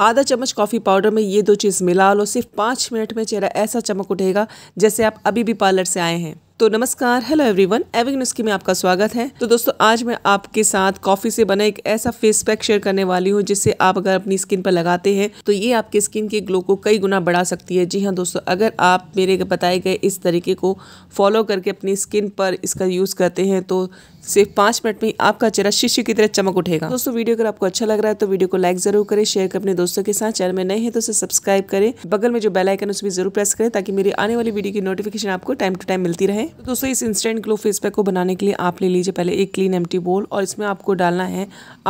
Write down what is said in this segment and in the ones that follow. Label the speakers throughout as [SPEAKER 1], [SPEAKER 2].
[SPEAKER 1] आधा चम्मच coffee powder में ये दो चीज़ मिला लो सिर्फ पाँच मिनट में चेहरा ऐसा चमक उठेगा जैसे आप अभी भी पार्लर से आए हैं तो नमस्कार हेलो एवरीवन एविंग की में आपका स्वागत है तो दोस्तों आज मैं आपके साथ कॉफ़ी से बना एक ऐसा फेस पैक शेयर करने वाली हूँ जिससे आप अगर अपनी स्किन पर लगाते हैं तो ये आपके स्किन के ग्लो को कई गुना बढ़ा सकती है जी हाँ दोस्तों अगर आप मेरे बताए गए इस तरीके को फॉलो करके अपनी स्किन पर इसका यूज़ करते हैं तो सिर्फ पाँच मिनट में आपका चेहरा शीशे की तरह चमक उठेगा दोस्तों वीडियो अगर आपको अच्छा लग रहा है तो वीडियो को लाइक जरूर करें शेयर करें अपने दोस्तों के साथ चैनल में नए हैं तो उसे सब्सक्राइब करें बगल में जो बेल आइकन उस जरूर प्रेस करें ताकि मेरी आने वाली वीडियो की नोटिफिकेशन आपको टाइम टू टाइम मिलती रहे तो दोस्तों इस इंस्टेंट ग्लो फेस पैक को बनाने के लिए आप ले लीजिए पहले एक क्लीन टी बोल और इसमें आपको डालना है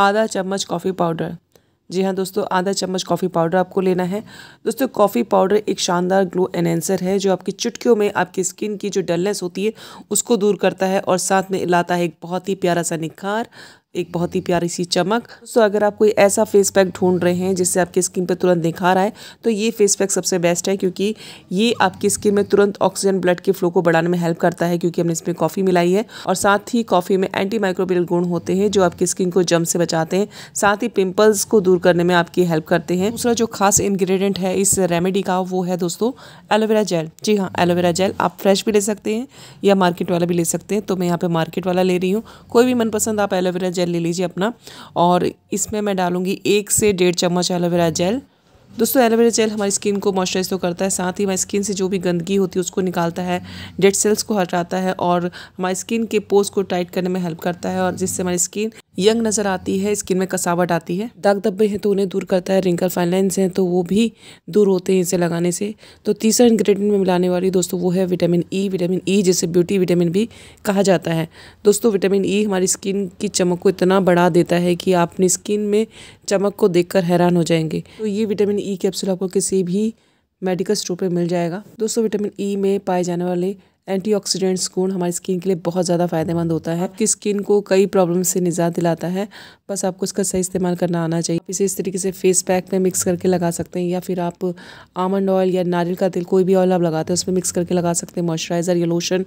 [SPEAKER 1] आधा चम्मच कॉफ़ी पाउडर जी हाँ दोस्तों आधा चम्मच कॉफ़ी पाउडर आपको लेना है दोस्तों कॉफ़ी पाउडर एक शानदार ग्लो एनहेंसर है जो आपकी चुटकियों में आपकी स्किन की जो डलनेस होती है उसको दूर करता है और साथ में लाता है एक बहुत ही प्यारा सा निखार एक बहुत ही प्यारी सी चमक सो अगर आप कोई ऐसा फेस पैक ढूंढ रहे हैं जिससे आपकी स्किन पर तुरंत निखार आए तो ये फेस पैक सबसे बेस्ट है क्योंकि ये आपकी स्किन में तुरंत ऑक्सीजन ब्लड के फ्लो को बढ़ाने में हेल्प करता है क्योंकि हमने इसमें कॉफ़ी मिलाई है और साथ ही कॉफ़ी में एंटी माइक्रोबियल गुण होते हैं जो आपकी स्किन को जम से बचाते हैं साथ ही पिम्पल्स को दूर करने में आपकी हेल्प करते हैं दूसरा जो खास इन्ग्रीडियंट है इस रेमेडी का वो है दोस्तों एलोवेरा जेल जी हाँ एलोवेरा जेल आप फ्रेश भी ले सकते हैं या मार्केट वाला भी ले सकते हैं तो मैं यहाँ पर मार्केट वाला ले रही हूँ कोई भी मनपसंद आप एलोवेरा जेल ले लीजिए अपना और इसमें मैं डालूंगी एक से डेढ़ चम्मच एलोवेरा जेल दोस्तों एलोवेरा जेल हमारी स्किन को मॉइस्चराइज तो करता है साथ ही हमारी स्किन से जो भी गंदगी होती है उसको निकालता है डेड सेल्स को हटाता है और हमारी स्किन के पोज को टाइट करने में हेल्प करता है और जिससे हमारी स्किन यंग नज़र आती है स्किन में कसावट आती है दाग धब्बे हैं तो उन्हें दूर करता है रिंकल फाइनलाइंस हैं तो वो भी दूर होते हैं इसे लगाने से तो तीसरा इंग्रेडिएंट में मिलाने वाली दोस्तों वो है विटामिन ई विटामिन ई जिसे ब्यूटी विटामिन भी कहा जाता है दोस्तों विटामिन ई e हमारी स्किन की चमक को इतना बढ़ा देता है कि आप अपनी स्किन में चमक को देख हैरान हो जाएंगे तो ये विटामिन विटामिन ई कैप्सूल आपको किसी भी मेडिकल स्टोर पर मिल जाएगा दोस्तों विटामिन ई e में पाए जाने वाले एंटीऑक्सीडेंट्स गुण हमारी स्किन के लिए बहुत ज़्यादा फायदेमंद होता है कि स्किन को कई प्रॉब्लम से निजात दिलाता है बस आपको इसका सही इस्तेमाल करना आना चाहिए इसे इस तरीके से फेस पैक में मिक्स करके लगा सकते हैं या फिर आप आमंड ऑयल या नारियल का तेल कोई भी ऑयल आप लगाते हैं उसमें मिक्स करके लगा सकते हैं मॉइस्चराइज़र या लोशन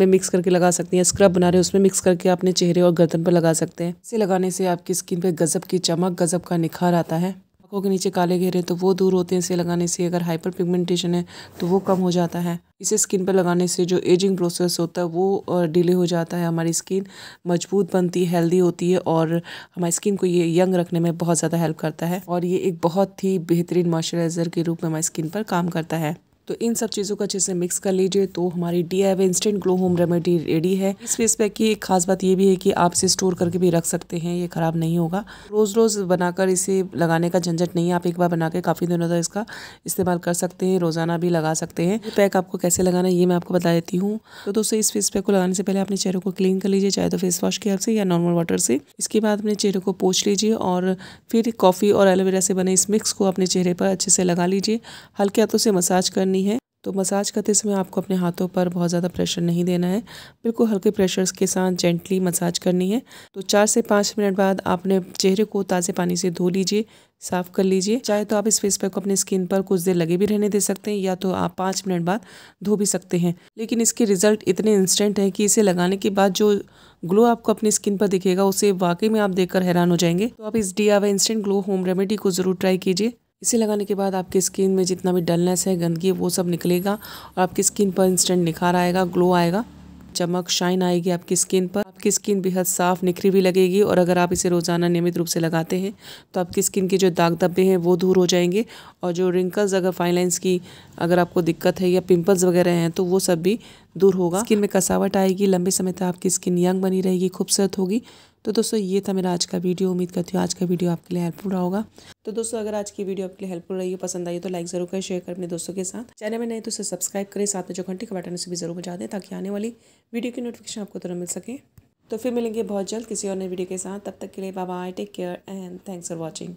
[SPEAKER 1] में मिक्स करके लगा सकते हैं स्क्रब बना रहे हैं उसमें मिक्स करके अपने चेहरे और गर्दन पर लगा सकते हैं इसे लगाने से आपकी स्किन पर गज़ब की चमक गज़ब का निखार आता है आंखों के नीचे काले घेरे तो वो दूर होते हैं इसे लगाने से अगर हाइपर पिगमेंटेशन है तो वो कम हो जाता है इसे स्किन पर लगाने से जो एजिंग प्रोसेस होता है वो डिले हो जाता है हमारी स्किन मजबूत बनती है हेल्दी होती है और हमारी स्किन को ये यंग रखने में बहुत ज़्यादा हेल्प करता है और ये एक बहुत ही बेहतरीन मॉइस्चराइज़र के रूप में हमारी स्किन पर काम करता है तो इन सब चीज़ों को अच्छे से मिक्स कर लीजिए तो हमारी D I instant glow home remedy ready है इस फेस पैक की एक खास बात ये भी है कि आप इसे स्टोर करके भी रख सकते हैं ये ख़राब नहीं होगा रोज़ रोज़ बनाकर इसे लगाने का झंझट नहीं है आप एक बार बना के काफ़ी दिनों तक इसका इस्तेमाल कर सकते हैं रोज़ाना भी लगा सकते हैं पैक आपको कैसे लगाना है ये मैं आपको बता देती हूँ तो दोस्तों इस फेस पैक को लगाने से पहले अपने चेहरे को क्लीन कर लीजिए चाहे तो फेस वॉश के हेल्प से या नॉर्मल वाटर से इसके बाद अपने चेहरे को पोछ लीजिए और फिर कॉफ़ी और एलोवेरा से बने इस मिक्स को अपने चेहरे पर अच्छे से लगा लीजिए हल्के हाथों से मसाज करनी तो मसाज करते समय आपको अपने हाथों पर बहुत ज़्यादा प्रेशर नहीं देना है बिल्कुल हल्के प्रेशर्स के साथ जेंटली मसाज करनी है तो चार से पाँच मिनट बाद आपने चेहरे को ताज़े पानी से धो लीजिए साफ़ कर लीजिए चाहे तो आप इस फेस पैक को अपने स्किन पर कुछ देर लगे भी रहने दे सकते हैं या तो आप पाँच मिनट बाद धो भी सकते हैं लेकिन इसके रिजल्ट इतने इंस्टेंट हैं कि इसे लगाने के बाद जो ग्लो आपको अपनी स्किन पर दिखेगा उसे वाकई में आप देखकर हैरान हो जाएंगे तो आप इस D instant glow home remedy को जरूर ट्राई कीजिए इसे लगाने के बाद आपकी स्किन में जितना भी डलनेस है गंदगी है वो सब निकलेगा और आपकी स्किन पर इंस्टेंट निखार आएगा ग्लो आएगा चमक शाइन आएगी आपकी स्किन पर आपकी स्किन बेहद साफ निखरी भी लगेगी और अगर आप इसे रोज़ाना नियमित रूप से लगाते हैं तो आपकी स्किन के जो दाग धब्बे हैं वो दूर हो जाएंगे और जो रिंकल्स अगर फाइन लाइन्स की अगर आपको दिक्कत है या पिंपल्स वगैरह हैं तो वो सब भी दूर होगा स्किन में कसावट आएगी लंबे समय तक आपकी स्किन यंग बनी रहेगी खूबसूरत होगी तो दोस्तों ये था मेरा आज का वीडियो उम्मीद करती हूँ आज का वीडियो आपके लिए हेल्पफुल रहा होगा तो दोस्तों अगर आज की वीडियो आपके लिए हेल्पफुल रही है पसंद आई तो लाइक जरूर करें शेयर करें अपने दोस्तों के साथ चैनल में नहीं तो उसे सब्सक्राइब करें साथ में जो घंटे का बटन उसे भी जरूर बजा दें ताकि आने वाली वीडियो की नोटिफिकेशन आपको तुरंत मिल सके तो फिर मिलेंगे बहुत जल्द किसी और नई वीडियो के साथ तब तक के लिए bye take care and thanks for watching